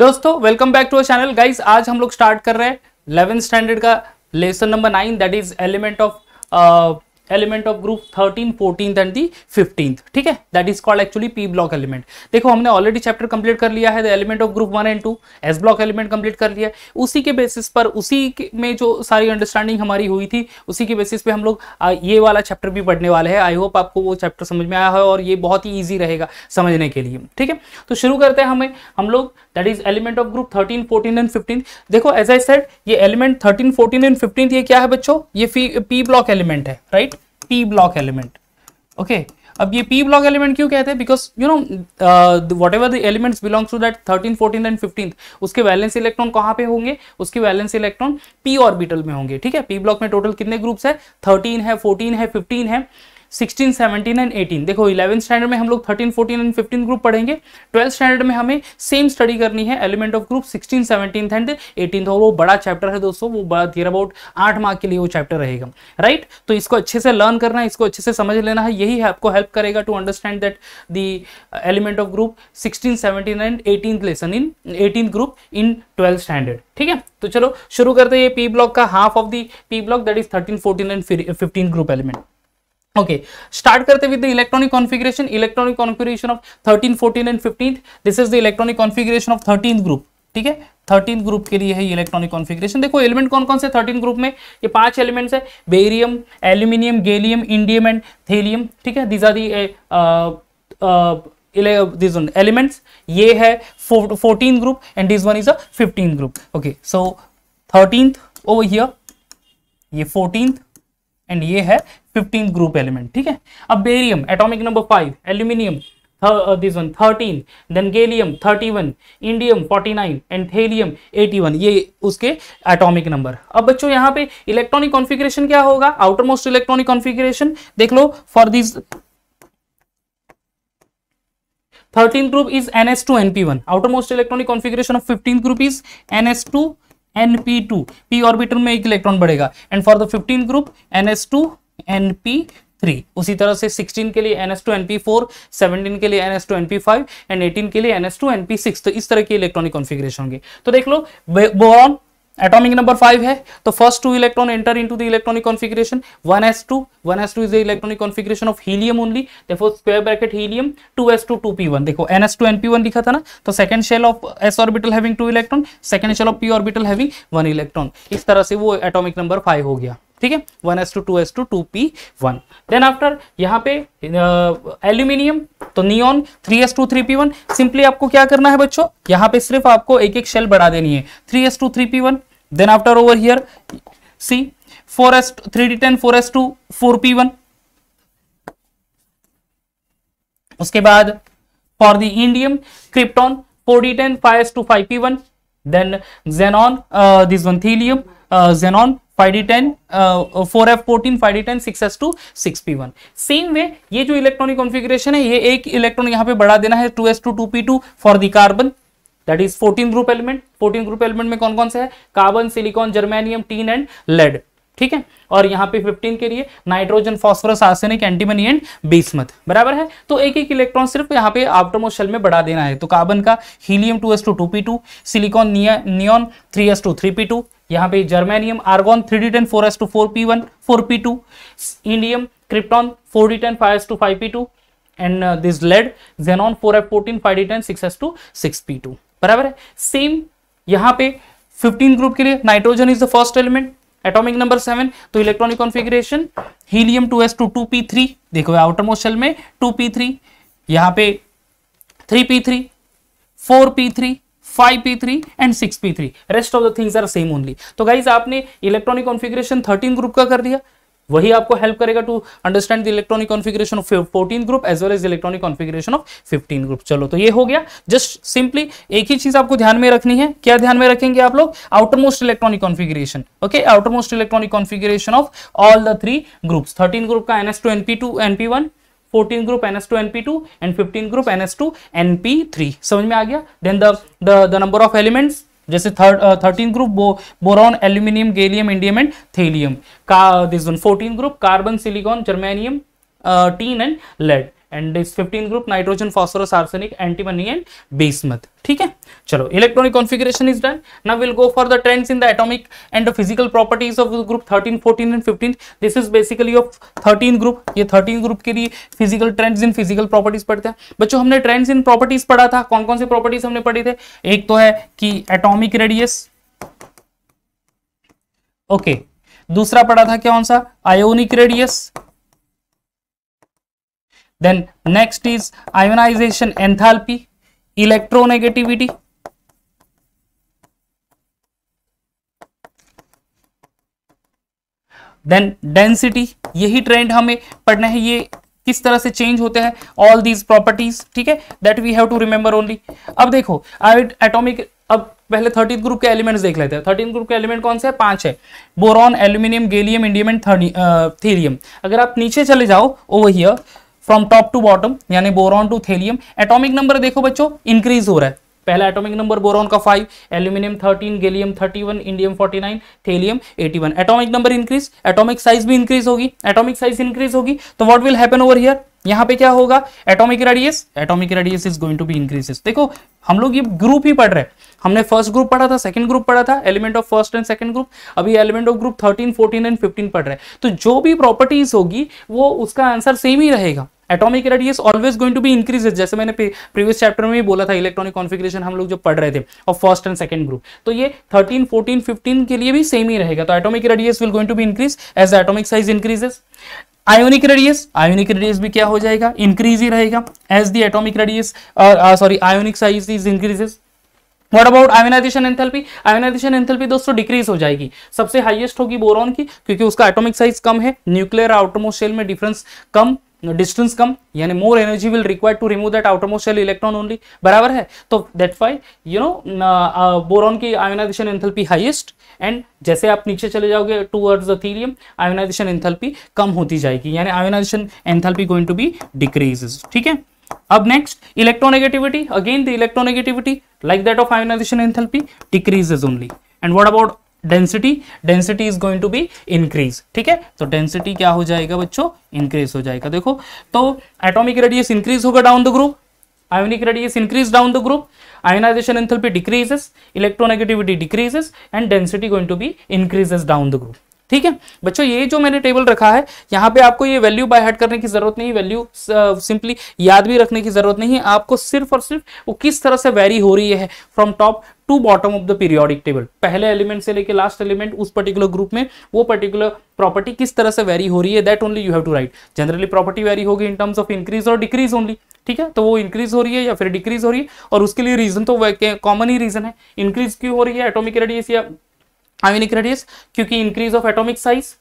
दोस्तों welcome back to our channel guys आज हम लोग स्टार्ट कर रहे हैं इलेवेंथ स्टैंडर्ड का lesson number nine that is element of element of group thirteen fourteen and the fifteen ठीक है that is called actually P block element देखो हमने ऑलरेडी चैप्टर कंप्लीट कर लिया है the element of group one and two S block element complete कर लिया उसी के बेसिस पर उसी में जो सारी अंडरस्टैंडिंग हमारी हुई थी उसी के बेसिस पे हम लोग ये वाला चैप्टर भी पढ़ने वाले हैं आई होप आपको वो चैप्टर समझ में आया है और ये बहुत ही ईजी रहेगा समझने के लिए ठीक है तो शुरू करते हैं हमें हम लोग that is element of group thirteen fourteen and fifteen देखो एज आई सेट ये element thirteen fourteen and fifteen ये क्या है बच्चों ये पी ब्लॉक एलिमेंट है right P block element okay अब ये पी ब्लॉक एलिमेंट क्यों कहते हैं because you know whatever the elements belong to that thirteen fourteen and fifteen उसके वैलेंस इलेक्ट्रॉन कहाँ पे होंगे उसके वैलेंस इलेक्ट्रॉन पी ऑर्बिटल में होंगे ठीक है पी ब्लॉक में टोटल कितने ग्रुप्स है थर्टीन है फोर्टीन है फिफ्टीन है सिक्सटीन सेवनटीन एंड एटीन देखो इलेवन स्टैंडर्ड में हम लोग thirteen fourteen and fifteen group पढ़ेंगे ट्वेल्थ स्टैंडर्ड में हमें सेम स्टडी करनी है element of group sixteen seventeen and eighteen और वो बड़ा चैप्टर है दोस्तों वो बड़ा थियर अबाउट आठ मार्क के लिए वो चैप्टर रहेगा राइट तो इसको अच्छे से लर्न करना है इसको अच्छे से समझ लेना है यही आपको हेल्प करेगा to understand that the element of group sixteen seventeen and eighteen lesson in eighteen group in twelfth standard ठीक है तो चलो शुरू करते हैं ये पी ब्लॉक का half of the P block that is thirteen fourteen and fifteen group element okay start करते with the electronic configuration electronic configuration of 13 14 and 15th this is the electronic configuration of 13th group ठीक है thirteen group के लिए है ये electronic configuration देखो element कौन कौन से थर्टीन ग्रुप में ये पांच एलिमेंट्स है barium aluminium gallium indium and thallium ठीक है दीज आर दी एलिमेंट्स ये है fourteen group and this one is a fifteen group okay so thirteenth over here ये फोर्टींथ एंड ये है फिफ्टीन ग्रुप एलिमेंट ठीक है अब barium atomic number five aluminium this one thirteen then gallium thirty one indium forty nine and thallium eighty one ये उसके atomic number अब बच्चों यहाँ पे इलेक्ट्रॉनिक कॉन्फ़िगरेशन क्या होगा आउटर मोस्ट इलेक्ट्रॉनिक कॉन्फ़िगरेशन देख लो for this thirteen group is N S two N P one outer most electronic configuration of fifteen group is N S two two P orbital में एक electron बढ़ेगा and for the fifteen group N P three उसी तरह से 16 के लिए NS2 four 17 के लिए NS2 फाइव एंड 18 के लिए NS2 NP6 तो इस तरह के इलेक्ट्रॉनिक कॉन्फ़िगरेशन होंगे तो देख लो बोरॉन एटॉमिक नंबर फाइव है तो first two electron enter into the electronic configuration one S two one S two is the electronic configuration of helium only देखो square bracket helium two S two two P one देखो N S two N P one लिखा था ना तो second shell of S orbital having two electron second shell of P orbital having one electron इस तरह से वो atomic number five हो गया ठीक है one S two two S two two P one then after यहाँ पे एल्यूमिनियम तो neon three S two three P one simply आपको क्या करना है बच्चों यहाँ पे सिर्फ आपको एक एक शेल बढ़ा देनी है three S two three P one then after over here see four S three D ten four S two four P one उसके बाद for the indium krypton four D ten five S two five P one then xenon this one thallium xenon 5d10 uh, 4f14 5d10 6s2 6p1 same way ये जो electronic configuration है ये एक electron यहां पे बढ़ा देना है 2s2 2p2 for the carbon that is 14 group element 14 group element में कौन कौन से है carbon silicon germanium tin and lead ठीक है और यहां पे 15 के लिए nitrogen phosphorus arsenic antimony and bismuth बराबर है तो एक एक इलेक्ट्रॉन सिर्फ यहां पे आफ्टरमोस्ट शेल में बढ़ा देना है तो कार्बन का helium 2s2 2p2 silicon neon 3s2 3p2 यहां पे germanium argon three D ten four S two four P one four P two indium krypton four D ten five S two five P two and this lead xenon four F fourteen five D ten six S two six P two बराबर है same यहां पे fifteen group के लिए nitrogen is the first element atomic number seven तो electronic configuration helium two S two two P three देखो outer most shell में two P three यहां पे three P three four P three 5p3 and 6p3 rest of the things are same only तो guys आपने electronic configuration 13 group का कर दिया वही आपको हेल्प करेगा to understand the electronic configuration of fourteen group as well as electronic configuration of fifteen group चलो तो ये हो गया जस्ट सिंपली एक ही चीज आपको ध्यान में रखनी है क्या ध्यान में रखेंगे आप लोग outermost electronic configuration okay outermost electronic configuration of all the three group thirteen group का NS two NP two NP one 14 group NS2NP2 and 15 group NS2NP3 समझ में आ गया then the the number of elements जैसे thirteen group boron aluminium gallium indium and thallium का this one fourteen group carbon silicon germanium tin and lead and इस 15 group nitrogen phosphorus arsenic antimony and bismuth ठीक है चलो electronic configuration is done ना will go for the trends in the atomic and physical properties of group thirteen fourteen and fifteen this is basically of thirteen group ये thirteen group के लिए physical trends in physical properties पढ़ते हैं बच्चों हमने trends in properties पढ़ा था कौन कौन से प्रॉपर्टीज हमने पढ़े थे एक तो है कि एटॉमिक रेडियस ओके दूसरा पढ़ा था क्या कौन सा ionic radius then next is ionization enthalpy electronegativity then density यही ट्रेंड हमें पढ़ना है ये किस तरह से चेंज होते हैं ऑल दीज प्रॉपर्टीज ठीक है that we have to remember only अब देखो आई एटॉमिक अब पहले थर्टीन ग्रुप के एलिमेंट्स देख लेते हैं थर्टीन ग्रुप के एलिमेंट कौन से है पांच है boron aluminium gallium indium and thallium अगर आप नीचे चले जाओ over here from top to bottom यानी boron to thallium atomic number देखो बच्चों इंक्रीज हो रहा है पहला एटॉमिक नंबर बोरॉन का five aluminium thirteen gallium thirty one indium forty nine thallium eighty one atomic number increase atomic size भी increase होगी एटॉमिक साइज इंक्रीज होगी तो what will happen over here यहाँ पे क्या होगा atomic radius atomic radius is going to be increases देखो हम लोग ये ग्रुप ही पढ़ रहे हैं हमने फर्स्ट ग्रुप पढ़ा था सेकंड ग्रुप पढ़ा था element of first and second group अभी element of group thirteen fourteen and fifteen पढ़ रहे हैं तो जो भी प्रॉपर्टीज होगी वो उसका आंसर सेम ही रहेगा atomic radius always going to be increase जैसे मैंने प्रीवियस चैप्टर में भी बोला था इलेक्ट्रॉनिक कॉन्फिग्रेशन हम लोग जो पढ़ रहे थे और फर्स्ट एंड सेकंड ग्रुप तो ये 13, 14, 15 के लिए भी सेम ही रहेगा तो atomic radius will going to be increase as the atomic size increases ionic radius ionic radius भी क्या हो जाएगा इंक्रीज ही रहेगा as the atomic radius sorry ionic size is increases what about ionization enthalpy ionization enthalpy दोस्तों decrease हो जाएगी सबसे हाईएस्ट होगी बोरॉन की क्योंकि उसका एटॉमिक साइज कम है न्यूक्लियर आउटमोस्ट शेल में डिफरेंस कम डिस्टेंस कम यानी more energy will require to remove that outermost shell electron only बराबर है तो that why you know boron की आयोनाइजेशन एंथेल्पी हाईएस्ट एंड जैसे आप नीचे चले जाओगे टूवर्ड्स द आयोनाइजेशन एंथेल्पी कम होती जाएगी यानी ionization enthalpy going to be decrease ठीक है अब next electronegativity again the electronegativity like that of ionization enthalpy decreases only and what about density density is going to be increase ठीक है तो डेंसिटी क्या हो जाएगा बच्चों इंक्रीज हो जाएगा देखो तो एटॉमिक रेडियस इंक्रीज होगा down the group ionic radius increase down the group ionization enthalpy decreases electronegativity decreases and density going to be increases down the group ठीक है बच्चों ये जो मैंने टेबल रखा है यहाँ पे आपको ये वैल्यू बाय हट करने की जरूरत नहीं वैल्यू सिंपली uh, याद भी रखने की जरूरत नहीं है आपको सिर्फ और सिर्फ वो किस तरह से वेरी हो रही है from top to bottom of the periodic table पहले एलिमेंट से लेके लास्ट एलिमेंट उस पर्टिकुलर ग्रुप में वो पर्टिकुलर प्रॉपर्टी किस तरह से वेरी हो रही है that only you have to write generally property vary होगी इन टर्म्स ऑफ इंक्रीज और डिक्रीज ओनली ठीक है तो वो इंक्रीज हो रही है या फिर डिक्रीज हो रही है और उसके लिए रीजन तो कॉमन ही रीजन है इंक्रीज क्यों हो रही है एटोमिक रेडियस या आयोनिक रेडियस क्योंकि increase of atomic size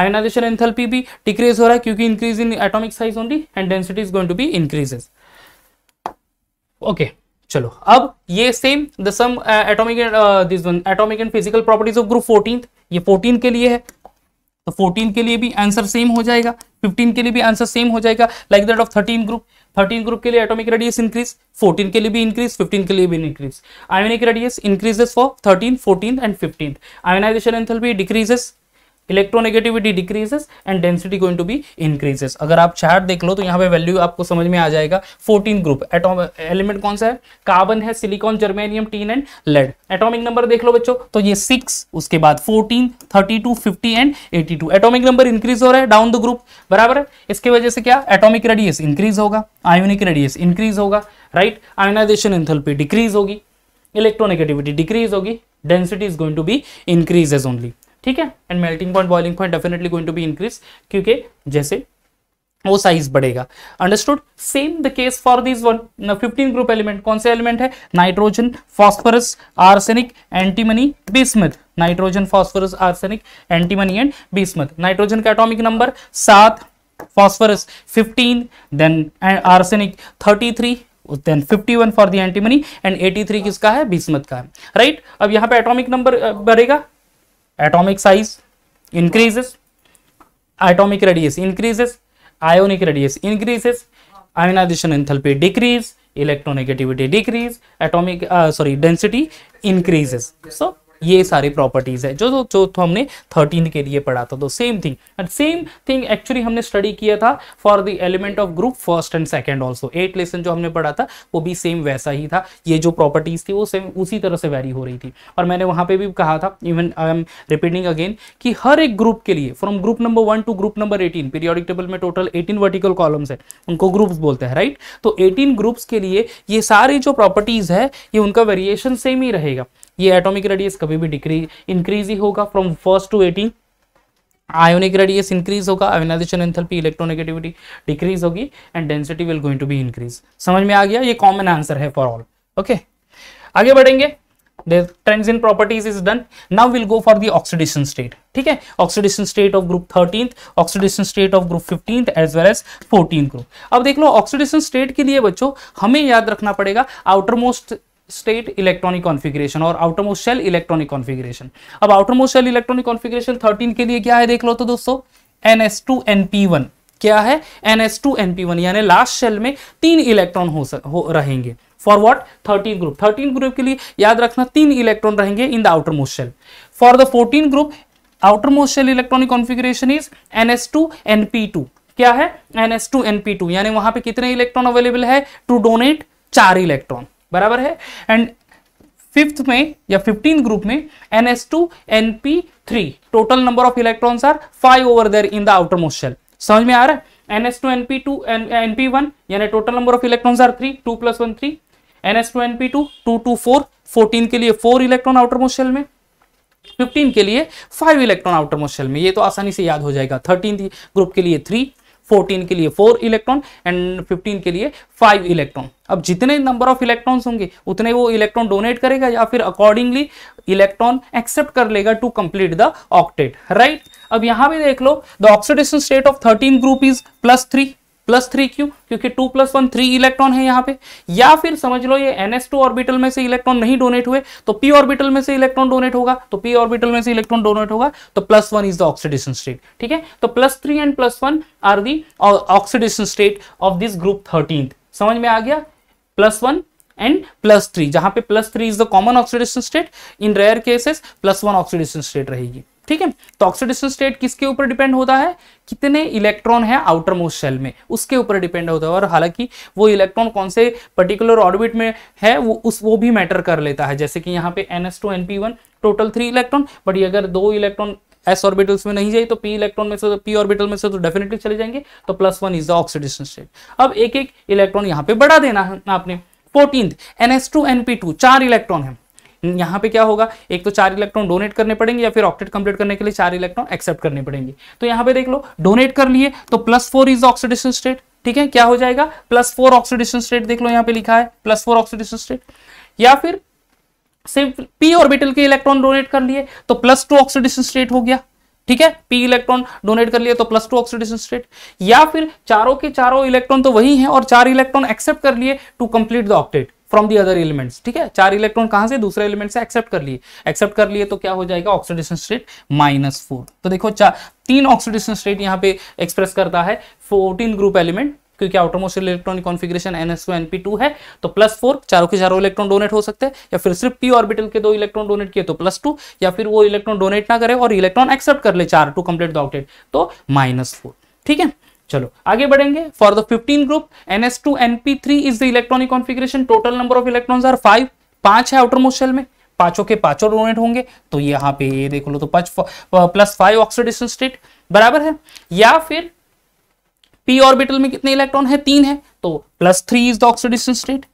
ionization enthalpy भी डिक्रीज हो रहा है क्योंकि increase in atomic size only and density is going to be increases okay चलो अब ये same the sum atomic and this one atomic and physical properties of group 14 ये 14 के लिए है तो 14 के लिए भी आंसर सेम हो जाएगा 15 के लिए भी आंसर सेम हो जाएगा like that of 13 group 13 group के लिए एटॉमिक रेडियस इंक्रीज 14 के लिए भी इंक्रीज 15 के लिए भी increase ionic radius increases for 13, 14 and 15 ionization enthalpy decreases electronegativity decreases and density going to be increases अगर आप चार्ट देख लो तो यहाँ पे वैल्यू आपको समझ में आ जाएगा 14 ग्रुप एटोम एलिमेंट कौन सा है कार्बन है silicon germanium tin and lead atomic number देख लो बच्चों तो ये सिक्स उसके बाद 14, 32, 50 एंड 82 एटोमिक नंबर इंक्रीज हो रहा है डाउन द ग्रुप बराबर है इसके वजह से क्या एटोमिक रेडियस इंक्रीज होगा आयोनिक रेडियस इंक्रीज होगा राइट आयोनाइजेशन इंथल्पी डिक्रीज होगी इलेक्ट्रोनेगेटिविटी डिक्रीज होगी density is going to be increases only ठीक है and melting point boiling point definitely going to be increase क्योंकि जैसे वो साइज बढ़ेगा understood same the case for this one fifteen group element कौन से एलिमेंट है nitrogen phosphorus arsenic antimony bismuth nitrogen phosphorus arsenic antimony and bismuth nitrogen का atomic number सात phosphorus 15 then arsenic 33 then 51 for the antimony and 83 किसका है बीसमथ का है right right? अब यहां पे एटॉमिक नंबर बढ़ेगा atomic size increases atomic radius increases ionic radius increases ionization enthalpy decrease electronegativity decrease atomic uh, sorry density increases so ये सारे प्रॉपर्टीज है जो तो, जो तो हमने थर्टीन के लिए पढ़ा था तो same thing and same thing actually हमने स्टडी किया था for the element of group first and second also at lesson जो हमने पढ़ा था वो भी सेम वैसा ही था ये जो प्रॉपर्टीज थी वो सेम उसी तरह से वेरी हो रही थी और मैंने वहां पर भी कहा था even I am repeating again कि हर एक ग्रुप के लिए from group number one to group number eighteen periodic table में टोटल एटीन वर्टिकल कॉलम्स है उनको ग्रुप्स बोलते हैं राइट तो एटीन ग्रुप्स के लिए ये सारी जो प्रॉपर्टीज है ये उनका वेरिएशन सेम ही रहेगा ये एटॉमिक रेडियस कभी भी डिक्रीज इंक्रीज ही होगा from first to eighteen ionic radius increase होगा आयोनाइजेशन एंथैल्पी इलेक्ट्रोनेगेटिविटी डिक्रीज होगी and density will going to be increase समझ में आ गया ये कॉमन आंसर है फॉर ऑल ओके आगे बढ़ेंगे trends in properties is done now will go for the oxidation state ठीक है oxidation state of group thirteenth oxidation state of group fifteen as well as fourteen group अब देख लो oxidation state के लिए बच्चों हमें याद रखना पड़ेगा outermost state electronic configuration और आउटरमोस्ट शेल इलेक्ट्रॉनिक कॉन्फ़िगरेशन अब आउटरमोस्ट शेल इलेक्ट्रॉनिक कॉन्फ़िगरेशन 13 के लिए क्या है देख लो तो दोस्तों NS2NP1 क्या है NS2NP1 यानी लास्ट शेल में तीन इलेक्ट्रॉन हो, सक, हो रहेंगे फॉर व्हाट 13 ग्रुप 13 ग्रुप के लिए याद रखना तीन इलेक्ट्रॉन रहेंगे in the outer most shell for the fourteen group outer most shell electronic configuration is n NS2NP2 क्या है एन NS2NP2 यानी वहां पर कितने इलेक्ट्रॉन अवेलेबल है टू डोनेट चार इलेक्ट्रॉन बराबर है एंड फिफ्थ में या फिफ्टीन ग्रुप में n S two N P three total number of electron are five over there in the outermost समझ में आ रहा है n S two N p two N P one यानी total number of electron are three two plus one three n S two N p two two two four fourteen के लिए four electron outer motion में 15 के लिए 5 electron outer motion में ये तो आसानी से याद हो जाएगा 13 ग्रुप के लिए 14 के लिए 4 इलेक्ट्रॉन एंड 15 के लिए 5 इलेक्ट्रॉन अब जितने नंबर ऑफ इलेक्ट्रॉन्स होंगे उतने वो इलेक्ट्रॉन डोनेट करेगा या फिर अकॉर्डिंगली इलेक्ट्रॉन एक्सेप्ट कर लेगा to complete the octet right अब यहां भी देख लो the oxidation state of 13 group is plus three plus three क्यों क्योंकि two plus one three electron है यहाँ पे या फिर समझ लो ये एन एस टू ऑर्बिटल में से इलेक्ट्रॉन नहीं डोनेट हुए तो पी ऑर्बिटल में से इलेक्ट्रॉन डोनेट होगा तो पी ऑर्बिटल में से इलेक्ट्रॉन डोनेट होगा तो plus one is the oxidation state ठीक है तो plus three and plus one are the oxidation state of this group thirteen समझ में आ गया plus one and plus three जहां पे plus three is the common oxidation state in rare cases plus one oxidation state रहेगी ठीक है तो ऑक्सीडेशन स्टेट किसके ऊपर डिपेंड होता है कितने इलेक्ट्रॉन है आउटर मोस्ट शेल में उसके ऊपर डिपेंड होता है और हालांकि वो इलेक्ट्रॉन कौन से पर्टिकुलर ऑर्बिट में है वो उस वो भी मैटर कर लेता है जैसे कि यहाँ पे n S two N P one total three electron but अगर दो इलेक्ट्रॉन एस ऑर्बिटल्स में नहीं जाए तो पी इलेक्ट्रॉन में से तो पी ऑर्बिटल में से तो डेफिनेटली चले जाएंगे तो plus one is the oxidation state अब एक एक इलेक्ट्रॉन यहाँ पे बढ़ा देना है आपने fourteen n S two N p two चार इलेक्ट्रॉन है यहाँ पे क्या होगा एक तो चार इलेक्ट्रॉन डोनेट करने पड़ेंगे या फिर ऑक्टेट कंप्लीट करने के लिए चार इलेक्ट्रॉन एक्सेप्ट करने पड़ेंगे तो यहाँ पे देख लो डोनेट कर लिए तो plus four is oxidation state ठीक है क्या हो जाएगा प्लस फोर ऑक्सीडेशन स्टेट देख लो यहाँ पे लिखा है प्लस फोर ऑक्सीडेशन स्टेट या फिर सिर्फ पी ऑर्बिटल के इलेक्ट्रॉन डोनेट कर लिए तो प्लस टू ऑक्सीडेशन स्टेट हो गया ठीक है पी इलेक्ट्रॉन डोनेट कर लिया तो प्लस टू ऑक्सीडेशन स्टेट या फिर चारों के चारों इलेक्ट्रॉन तो वही हैं और चार इलेक्ट्रॉन एक्सेप्ट कर लिए to complete the octet from the other elements ठीक है चार इलेक्ट्रॉन कहां से दूसरे एलिमेंट से एक्सेप्ट कर लिए एक्सेप्ट कर लिए तो क्या हो जाएगा ऑक्सीडेशन स्टेट माइनस फोर तो देखो चार तीन ऑक्सीडेशन स्टेट यहाँ पे एक्सप्रेस करता है फोर्टीन ग्रुप एलिमेंट क्योंकि outermost electronic configuration n s n p two है तो प्लस फोर चारों के चारों इलेक्ट्रॉन डोनेट हो सकते हैं या फिर सिर्फ पी ऑर्बिटल के दो इलेक्ट्रॉन डोनेट किए तो प्लस टू या फिर वो इलेक्ट्रॉन डोनेट ना करे और इलेक्ट्रॉन एक्सेप्ट कर ले चार टू कंप्लीट द ऑक्टेट तो माइनस फोर ठीक है चलो आगे बढ़ेंगे for the 15 group two n p three is the electronic configuration total number of electron are five पांच है आउटर मोस्ट शेल में पांचों के पांचों डोनेट होंगे तो यहाँ पे ये देख लो तो पांच प्लस फाइव ऑक्सीडेशन स्टेट बराबर है या फिर पी ऑर्बिटल में कितने इलेक्ट्रॉन है तीन है तो plus three is the oxidation state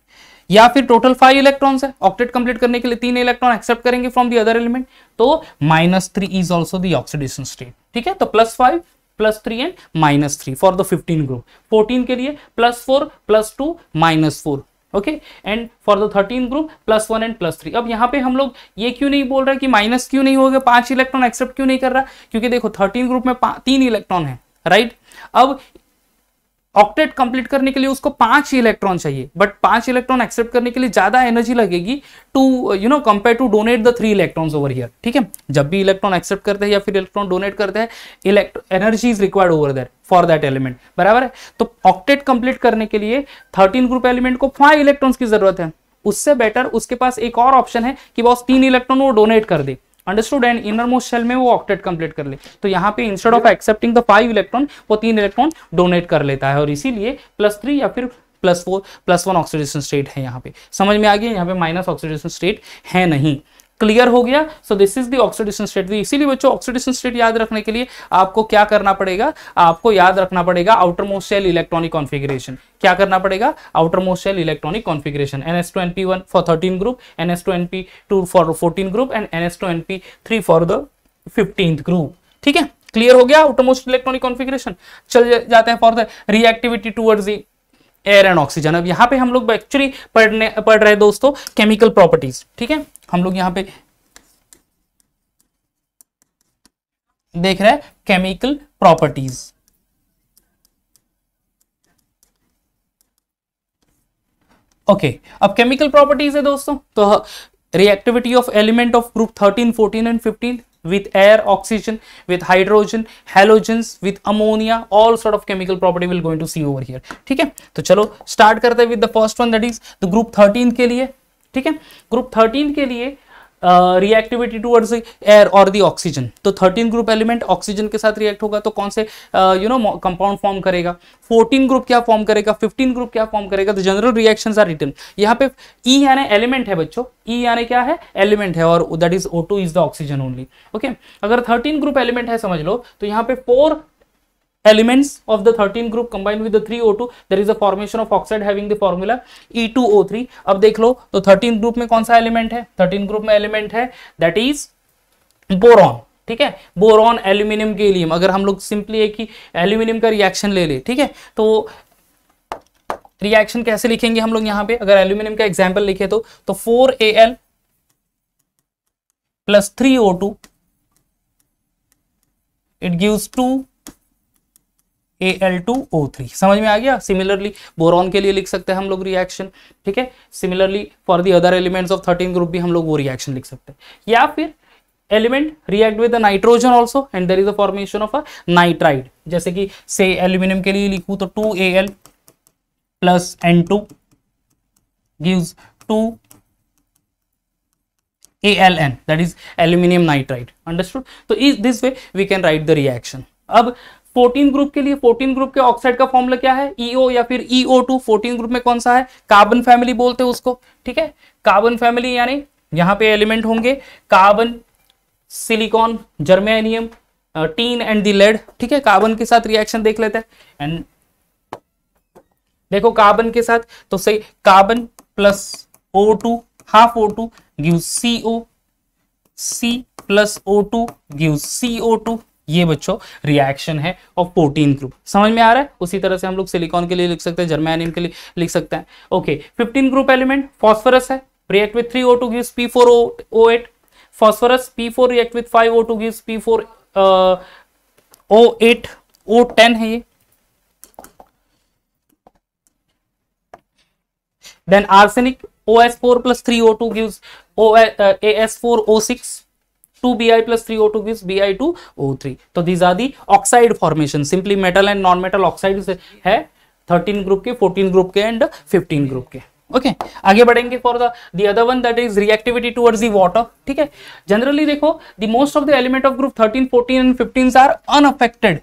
या फिर टोटल फाइव इलेक्ट्रॉन्स है ऑक्टेट कंप्लीट करने के लिए तीन इलेक्ट्रॉन एक्सेप्ट करेंगे फ्रॉम दी अदर एलिमेंट तो minus three is also the oxidation state ठीक है तो plus five plus three and minus three for the fifteen group fourteen के लिए plus four plus two minus four okay and for the thirteen group plus one and plus three अब यहाँ पे हम लोग ये क्यों नहीं बोल रहे कि माइनस क्यों नहीं हो गया पांच इलेक्ट्रॉन एक्सेप्ट क्यों नहीं कर रहा क्योंकि देखो थर्टीन ग्रुप में तीन इलेक्ट्रॉन है राइट right? अब ऑक्टेट कंप्लीट करने के लिए उसको पांच इलेक्ट्रॉन चाहिए बट पांच इलेक्ट्रॉन एक्सेप्ट करने के लिए ज्यादा एनर्जी लगेगी to you know compare to donate the three electrons over here ठीक है जब भी इलेक्ट्रॉन एक्सेप्ट करते हैं या फिर इलेक्ट्रॉन डोनेट करते हैं energy is required over there for that element बराबर है तो ऑक्टेट कंप्लीट करने के लिए थर्टीन ग्रुप एलिमेंट को फाइव इलेक्ट्रॉन की जरूरत है उससे बेटर उसके पास एक और ऑप्शन है कि बॉस तीन इलेक्ट्रॉन वो डोनेट कर दे understood and innermost shell में वो ऑक्टेट कंप्लीट कर ले तो यहाँ पे instead of accepting the five electron वो तीन इलेक्ट्रॉन डोनेट कर लेता है और इसीलिए प्लस थ्री या फिर plus four plus one oxidation state है यहाँ पे समझ में आ गया यहाँ पे माइनस ऑक्सीडेशन स्टेट है नहीं क्लियर हो गया so this is the oxidation state इसीलिए बच्चों ऑक्सीडेशन स्टेट याद रखने के लिए आपको क्या करना पड़ेगा आपको याद रखना पड़ेगा आउटर मोशियल इलेक्ट्रॉनिक कॉन्फ़िगरेशन क्या करना पड़ेगा outer most shell electronic configuration n S two N P one for thirteen group n S two N p two for fourteen group and n S two N P three for the fifteenth group ठीक है clear हो गया outer outermost electronic configuration चल जाते हैं for the reactivity towards the air and oxygen अब यहाँ पे हम लोग एक्चुअली पढ़ने पढ़ रहे हैं दोस्तों केमिकल प्रॉपर्टीज ठीक है हम लोग यहां पे देख रहे हैं केमिकल प्रॉपर्टीज ओके अब केमिकल प्रॉपर्टीज है दोस्तों तो reactivity of element of group thirteen fourteen and fifteen with air oxygen with hydrogen halogen with ammonia all sort of chemical property will going to see over here ठीक है तो चलो start करते हैं with the first one that is the group thirteen के लिए ठीक है ग्रुप थर्टीन के लिए रिएक्टिविटी टूवर्ड्स एयर और दी ऑक्सीजन तो थर्टीन ग्रुप एलिमेंट ऑक्सीजन के साथ रिएक्ट होगा तो कौन से यू नो कंपाउंड फॉर्म करेगा फोर्टीन ग्रुप क्या फॉर्म करेगा फिफ्टीन ग्रुप क्या फॉर्म करेगा तो जनरल रिएक्शंस आर रिटर्न यहाँ पे ई e यानी एलिमेंट है बच्चों ई e यानी क्या है एलिमेंट है और that is O two is the oxygen only okay अगर थर्टीन ग्रुप एलिमेंट है समझ लो तो यहाँ पे four elements of the 13 group combined with the 3 O2 there is a formation of oxide having the formula E2O3 अब देख लो तो 13 group में कौन सा element है 13 group में element है that is boron ठीक है boron एल्यूमिनियम gallium अगर हम लोग simply एक ही एल्यूमिनियम का reaction ले ले ठीक है तो रिएक्शन कैसे लिखेंगे हम लोग यहां पे अगर एल्यूमिनियम का एग्जांपल लिखे तो तो four A L plus three O two it gives two A L two O three समझ में आ गया सिमिलरली बोरॉन के लिए लिख सकते हैं हम लोग रिएक्शन ठीक है similarly for the other elements of thirteen group भी हम लोग वो रिएक्शन लिख सकते हैं या फिर element react with nitrogen also and there is a formation of a nitride जैसे कि से एल्यूमिनियम के लिए लिखू तो two A L plus N two gives two A N that is aluminium nitride understood तो is this way we can write the reaction अब fourteen group के लिए फोर्टीन ग्रुप के ऑक्साइड का फॉर्मुला क्या है ईओ e या फिर ईओ टू फोर्टीन ग्रुप में कौन सा है कार्बन फैमिली बोलते हैं उसको ठीक है कार्बन फैमिली यानी यहां पे एलिमेंट होंगे carbon silicon germanium tin and the lead ठीक है कार्बन के साथ रिएक्शन देख लेते हैं एंड देखो कार्बन के साथ तो सही carbon plus O two half O two give C O C plus O two give C O two ये बच्चों रिएक्शन है ऑफ प्रोटीन ग्रुप समझ में आ रहा है उसी तरह से हम लोग सिलिकॉन के लिए लिख सकते हैं जर्मेनियम के लिए लिख सकते हैं okay fifteen group element phosphorus है react with three O two gives P four O eight phosphorus P four react with five O two gives P four O eight O ten है ये then arsenic O S four plus three O two gives O S four O six two B I plus three two Bi B I two O three तो these are the oxide formation simply metal and non metal oxide है thirteen group के fourteen group के and fifteen group के okay okay. आगे बढ़ेंगे for the the other one that is reactivity towards the water ठीक है generally देखो the most of the element of group 13 14 and 15 are unaffected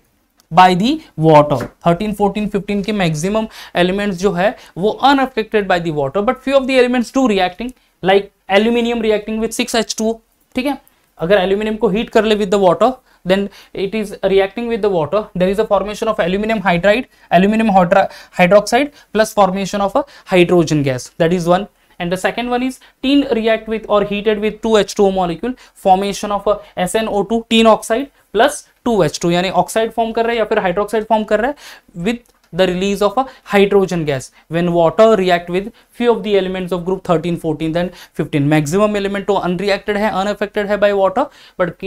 by the water 13 14 15 के maximum elements जो है वो unaffected by the water but few of the elements to reacting like aluminium reacting with six H two ठीक है अगर aluminium को heat कर ले with the water then it is reacting with the water there is a formation of aluminium hydride aluminium hydroxide plus formation of a hydrogen gas that is one and the second one is tin react with और heated with two H two O molecule formation of S N O two tin oxide plus two H two यानी oxide form कर रहा है या फिर hydroxide form कर रहा है with the release of a hydrogen gas when water react with few of the elements of group 13 14 and 15 maximum element तो unreacted है unaffected है by water but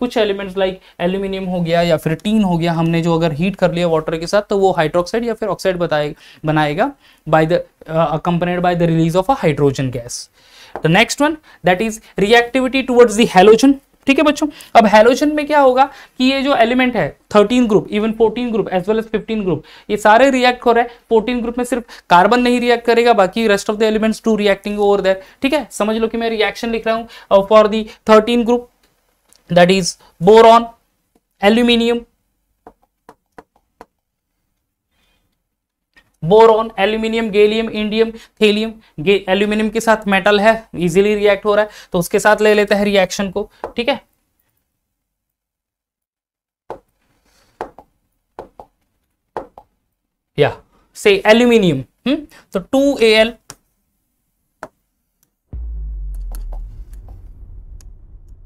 कुछ elements like aluminium हो गया या फिर tin हो गया हमने जो अगर heat कर लिया water के साथ तो वो hydroxide या फिर oxide बताएगा बनाएगा by the uh, accompanied by the release of a hydrogen gas the next one that is reactivity towards the halogen ठीक है बच्चों अब हेलोजन में क्या होगा कि ये जो एलिमेंट है thirteen group even fourteen group as well as fifteen group ये सारे रिएक्ट हो रहे हैं फोर्टीन ग्रुप में सिर्फ कार्बन नहीं रिएक्ट करेगा बाकी rest of the elements to reacting over there ठीक है समझ लो कि मैं रिएक्शन लिख रहा हूँ for the thirteen group that is boron aluminium boron aluminium gallium indium thallium aluminium के साथ मेटल है इजीली रिएक्ट हो रहा है तो उसके साथ ले लेते हैं रिएक्शन को ठीक है या से एल्यूमिनियम तो two A L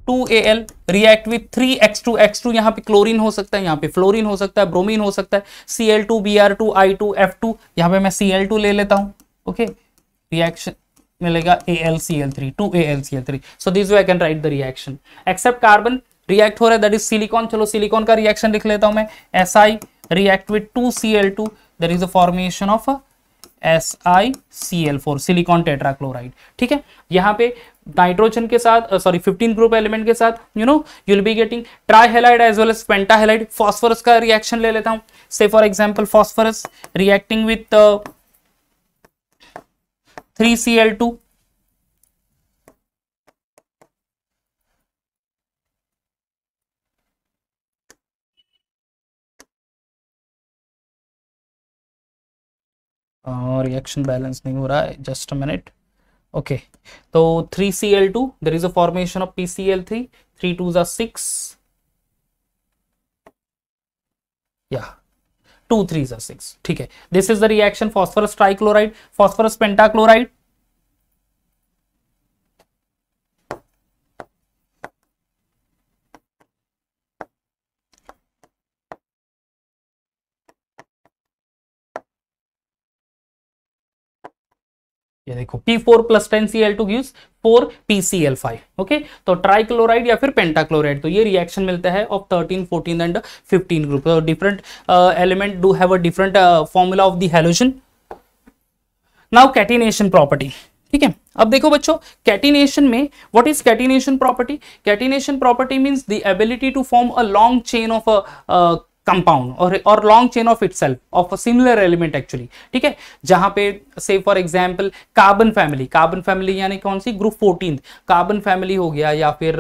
two A L react with three X two X two यहाँ पे क्लोरीन हो सकता है यहाँ पे फ्लोरीन हो सकता है ब्रोमीन हो सकता है C L two B R two I two F two यहाँ पे मैं सी एल टू ले लेता हूँ ओके रिएक्शन मिलेगा A L C L three two A L C L three so this way I can write the reaction except carbon react हो रहा है दैट इज सिलिकॉन चलो सिलिकॉन का रिएक्शन लिख लेता हूँ मैं S I react with two C L two that is the formation of S I C L four silicon tetrachloride ठीक है यहाँ पे नाइट्रोजन के साथ सॉरी फिफ्टीन ग्रुप एलिमेंट के साथ you know you'll be getting trihalide as well as pentahalide phosphorus का reaction ले लेता हूं से for example phosphorus reacting with three C L two और रिएक्शन बैलेंस नहीं हो रहा है जस्ट अ मिनट ओके तो three C L two there is a formation of P C L three three two ज़ा सिक्स या two three जिक्स six ठीक है this is the reaction phosphorus trichloride phosphorus pentachloride ये देखो P4 plus ten C L two gives four P C L five okay तो trichloride या फिर पेंटाक्लोराइड तो ये रिएक्शन मिलता है ऑफ 13, 14 एंड 15 ग्रुप तो different element do have a different formula of the halogen now catenation property ठीक है अब देखो बच्चों कैटिनेशन में what is catenation property catenation property means the ability to form a long chain of a compound और और long chain of itself of similar element actually ठीक है जहां पे से for example carbon family carbon family यानी कौन सी ग्रुप फोर्टीन कार्बन फैमिली हो गया या फिर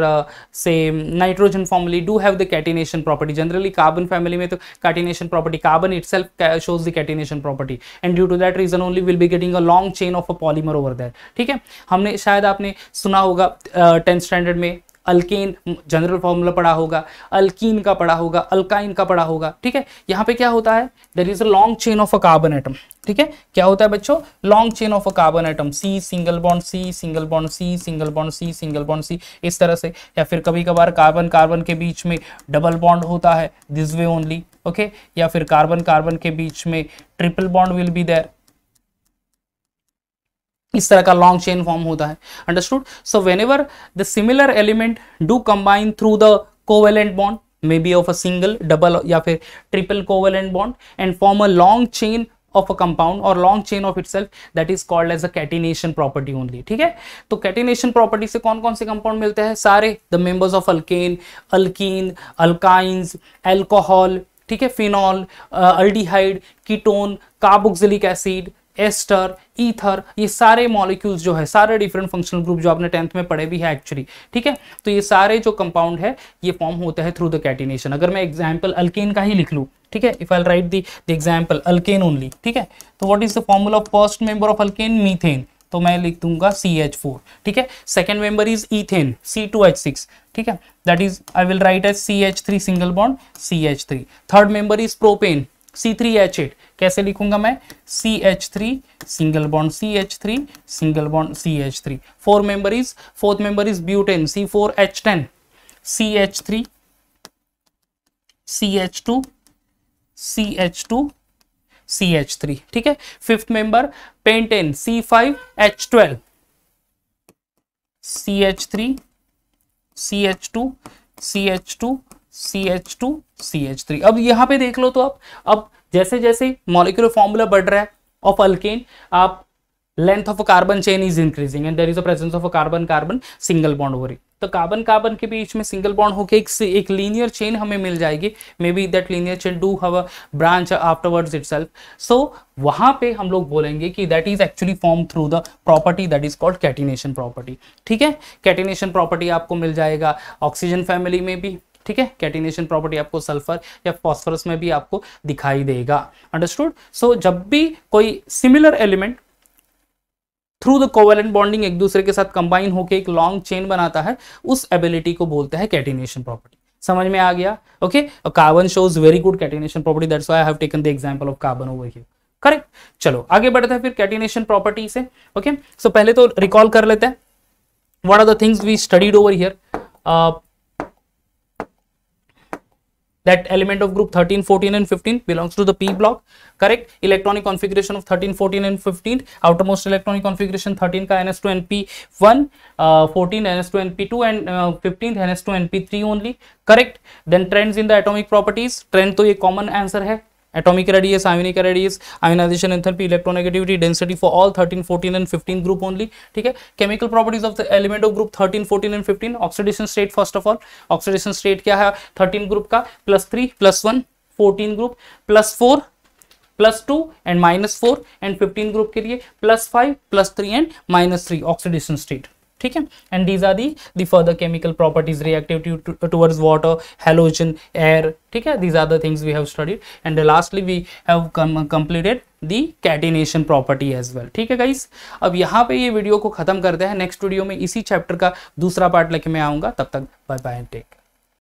से nitrogen formally do have the catenation property generally carbon family में तो catenation property carbon itself shows the catenation property and due to that reason only will be getting a long chain of a polymer over that ठीक है हमने शायद आपने सुना होगा tenth uh, standard में अल्केन जनरल फॉर्मूला पढ़ा होगा अल्कीन का पढ़ा होगा अल्काइन का पढ़ा होगा ठीक है यहाँ पे क्या होता है there is a long chain of a carbon atom ठीक है क्या होता है बच्चों long chain of a carbon atom C single bond C single bond C single bond C single bond C इस तरह से या फिर कभी कभार कार्बन कार्बन के बीच में डबल बॉन्ड होता है दिस वे ओनली ओके या फिर कार्बन कार्बन के बीच में triple bond will be there इस तरह का लॉन्ग चेन फॉर्म होता है understood so whenever the similar element do combine through the covalent bond may be of a single double या फिर triple covalent bond and form a long chain of a compound और long chain of itself that is called as a catenation property only ठीक है तो catenation property से कौन कौन से कंपाउंड मिलते हैं सारे the members of alkane alkene alkynes alcohol ठीक है phenol aldehyde ketone carboxylic acid ester ether ये सारे मॉलिक्यूल्स जो है सारे डिफरेंट फंक्शनल ग्रुप जो आपने टेंथ में पढ़े भी है एक्चुअली ठीक है तो ये सारे जो कंपाउंड है ये फॉर्म होता है थ्रू द कैटिनेशन अगर मैं एग्जाम्पल अल्केन का ही लिख लूँ ठीक है if I write the the example alkane only ठीक है तो what is the formula of first member of alkane methane तो मैं लिख दूंगा सी एच फोर ठीक है second member is ethane C two H six ठीक है that is I will write as C H three single bond C H three third member is propane C three H eight कैसे लिखूंगा मैं सी H three single bond C H three single bond C H three four member is fourth member is butane C four H ten C H three C H two C H two C H three ठीक है fifth member pentane C five H twelve C H three C H two C H two C H two C H three अब यहाँ पे देख लो तो आप अब जैसे जैसे मॉलिक्यूलर फॉर्मूला बढ़ रहा है ऑफ अल्केन आप length of carbon chain is increasing and there is a presence of a carbon carbon single bond हो रही तो कार्बन कार्बन के बीच में सिंगल बॉन्ड होकर एक एक लीनियर चेन हमें मिल जाएगी may be that linear chain do have a branch afterwards itself so वहां पे हम लोग बोलेंगे कि that is actually form through the property that is called catenation property ठीक है कैटिनेशन प्रॉपर्टी आपको मिल जाएगा ऑक्सीजन फैमिली में भी ठीक है कैटिनेशन प्रॉपर्टी आपको सल्फर या फॉस्फरस में भी आपको दिखाई देगा अंडरस्टूड सो so, जब भी कोई similar element through the covalent bonding एक दूसरे के साथ कंबाइन होकर एक लॉन्ग चेन बनाता है उस एबिलिटी को बोलते हैं कैटिनेशन प्रॉपर्टी समझ में आ गया okay carbon shows very good catenation property that's why I have taken the example of carbon over here correct चलो आगे बढ़ते हैं फिर कैटिनेशन प्रॉपर्टी से ओके सो पहले तो रिकॉल कर लेते हैं what are the things we studied over here that element of group 13 14 and 15 belongs to the p block correct electronic configuration of 13 14 and 15 outermost electronic configuration 13 ka ns2 np1 uh, 14 ns2 np2 and uh, 15 ns2 np3 only correct then trends in the atomic properties trend to ये common answer hai atomic radius ionic radius ionisation enthalpy electronegativity density for all thirteen fourteen and fifteen group only ठीक है chemical properties of the element of group thirteen fourteen and fifteen oxidation state first of all oxidation state क्या है thirteen group का plus three plus one fourteen group plus four plus two and minus four and fifteen group के लिए plus five plus three and minus three oxidation state ठीक है and these are the the further chemical properties reactivity towards water halogen air ठीक है these are the things we have studied and lastly we have completed the catenation property as well ठीक है guys अब यहाँ पे ये video को खत्म करते हैं नेक्स्ट वीडियो में इसी चैप्टर का दूसरा पार्ट लेके मैं आऊँगा तब तक बाय बाय टेक